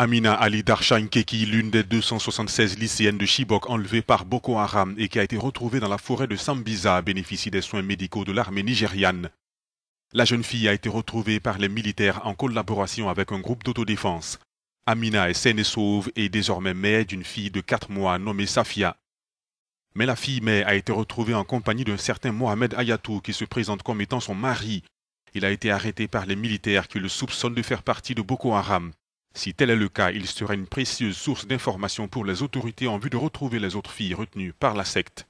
Amina Ali Darshan Keki, l'une des 276 lycéennes de Chibok enlevées par Boko Haram et qui a été retrouvée dans la forêt de Sambiza, bénéficie des soins médicaux de l'armée nigériane. La jeune fille a été retrouvée par les militaires en collaboration avec un groupe d'autodéfense. Amina est saine et sauve et désormais mère d'une fille de 4 mois nommée Safia. Mais la fille mère a été retrouvée en compagnie d'un certain Mohamed Ayatou qui se présente comme étant son mari. Il a été arrêté par les militaires qui le soupçonnent de faire partie de Boko Haram. Si tel est le cas, il serait une précieuse source d'information pour les autorités en vue de retrouver les autres filles retenues par la secte.